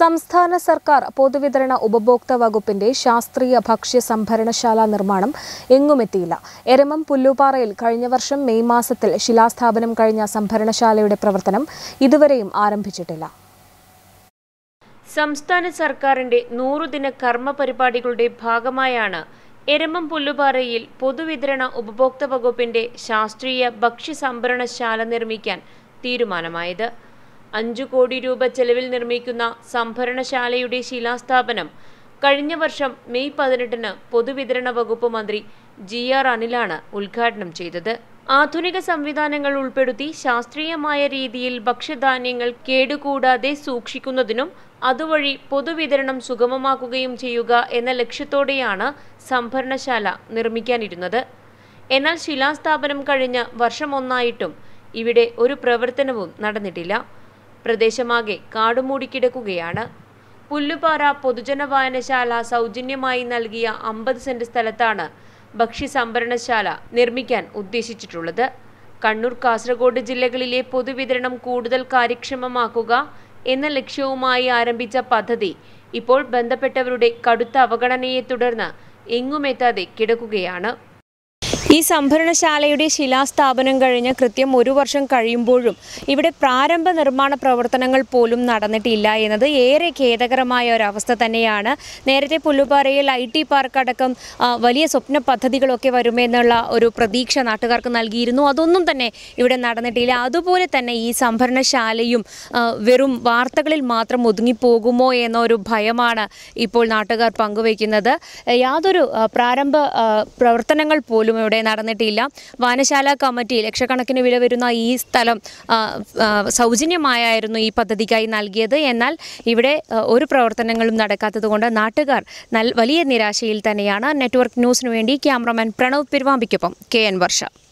സംസ്ഥാന സർക്കാർ പൊതുവിതരണ ഉപഭോക്തൃ വകുപ്പിന്റെ ശാസ്ത്രീയ ഭക്ഷ്യ സംഭരണശാല നിർമ്മാണം എങ്ങുമെത്തിയില്ല എരമം പുല്ലുപാറയിൽ കഴിഞ്ഞ വർഷം മെയ് മാസത്തിൽ ശിലാസ്ഥാപനം കഴിഞ്ഞ സംഭരണശാലയുടെ പ്രവർത്തനം ഇതുവരെയും ആരംഭിച്ചിട്ടില്ല സംസ്ഥാന സർക്കാരിന്റെ നൂറുദിന കർമ്മ പരിപാടികളുടെ ഭാഗമായാണ് എരമം പുല്ലുപാറയിൽ പൊതുവിതരണ ഉപഭോക്തൃ വകുപ്പിന്റെ ശാസ്ത്രീയ ഭക്ഷ്യ സംഭരണശാല നിർമ്മിക്കാൻ തീരുമാനമായത് അഞ്ചു കോടി രൂപ ചെലവിൽ നിർമ്മിക്കുന്ന സംഭരണശാലയുടെ ശിലാസ്ഥാപനം കഴിഞ്ഞ വർഷം മെയ് പതിനെട്ടിന് പൊതുവിതരണ വകുപ്പ് മന്ത്രി ജി ആർ അനിലാണ് ഉദ്ഘാടനം ചെയ്തത് ആധുനിക സംവിധാനങ്ങൾ ഉൾപ്പെടുത്തി ശാസ്ത്രീയമായ രീതിയിൽ ഭക്ഷ്യധാന്യങ്ങൾ കേടുകൂടാതെ സൂക്ഷിക്കുന്നതിനും അതുവഴി പൊതുവിതരണം സുഗമമാക്കുകയും ചെയ്യുക എന്ന ലക്ഷ്യത്തോടെയാണ് സംഭരണശാല നിർമ്മിക്കാനിരുന്നത് എന്നാൽ ശിലാസ്ഥാപനം കഴിഞ്ഞ വർഷം ഒന്നായിട്ടും ഇവിടെ ഒരു പ്രവർത്തനവും നടന്നിട്ടില്ല പ്രദേശമാകെ കാടുമൂടിക്കിടക്കുകയാണ് പുല്ലുപാറ പൊതുജന വായനശാല സൗജന്യമായി നൽകിയ അമ്പത് സെന്റ് സ്ഥലത്താണ് ഭക്ഷ്യ സംഭരണശാല നിർമ്മിക്കാൻ ഉദ്ദേശിച്ചിട്ടുള്ളത് കണ്ണൂർ കാസർഗോഡ് ജില്ലകളിലെ പൊതുവിതരണം കൂടുതൽ കാര്യക്ഷമമാക്കുക എന്ന ലക്ഷ്യവുമായി ആരംഭിച്ച പദ്ധതി ഇപ്പോൾ ബന്ധപ്പെട്ടവരുടെ കടുത്ത അവഗണനയെ തുടർന്ന് എങ്ങുമെത്താതെ കിടക്കുകയാണ് ഈ സംഭരണശാലയുടെ ശിലാസ്ഥാപനം കഴിഞ്ഞ് കൃത്യം ഒരു വർഷം കഴിയുമ്പോഴും ഇവിടെ പ്രാരംഭ നിർമ്മാണ പ്രവർത്തനങ്ങൾ പോലും നടന്നിട്ടില്ല എന്നത് ഏറെ ഖേദകരമായ ഒരവസ്ഥ തന്നെയാണ് നേരത്തെ പുല്ലുപാറയിൽ ഐ ടി പാർക്ക് അടക്കം വലിയ സ്വപ്ന പദ്ധതികളൊക്കെ വരുമെന്നുള്ള ഒരു പ്രതീക്ഷ നാട്ടുകാർക്ക് നൽകിയിരുന്നു അതൊന്നും തന്നെ ഇവിടെ നടന്നിട്ടില്ല അതുപോലെ തന്നെ ഈ സംഭരണശാലയും വെറും വാർത്തകളിൽ മാത്രം ഒതുങ്ങിപ്പോകുമോ എന്നൊരു ഭയമാണ് ഇപ്പോൾ നാട്ടുകാർ പങ്കുവയ്ക്കുന്നത് യാതൊരു പ്രാരംഭ പ്രവർത്തനങ്ങൾ പോലും ഇവിടെ നടന്നിട്ടില്ല വാനശാല കമ്മിറ്റി ലക്ഷക്കണക്കിന് വില വരുന്ന ഈ സ്ഥലം സൗജന്യമായായിരുന്നു ഈ പദ്ധതിക്കായി നൽകിയത് എന്നാൽ ഇവിടെ ഒരു പ്രവർത്തനങ്ങളും നടക്കാത്തതുകൊണ്ട് നാട്ടുകാർ വലിയ നിരാശയിൽ തന്നെയാണ് നെറ്റ്വർക്ക് ന്യൂസിനു വേണ്ടി ക്യാമറമാൻ പ്രണവ് പെരുവാമ്പിക്കൊപ്പം കെ എൻ വർഷ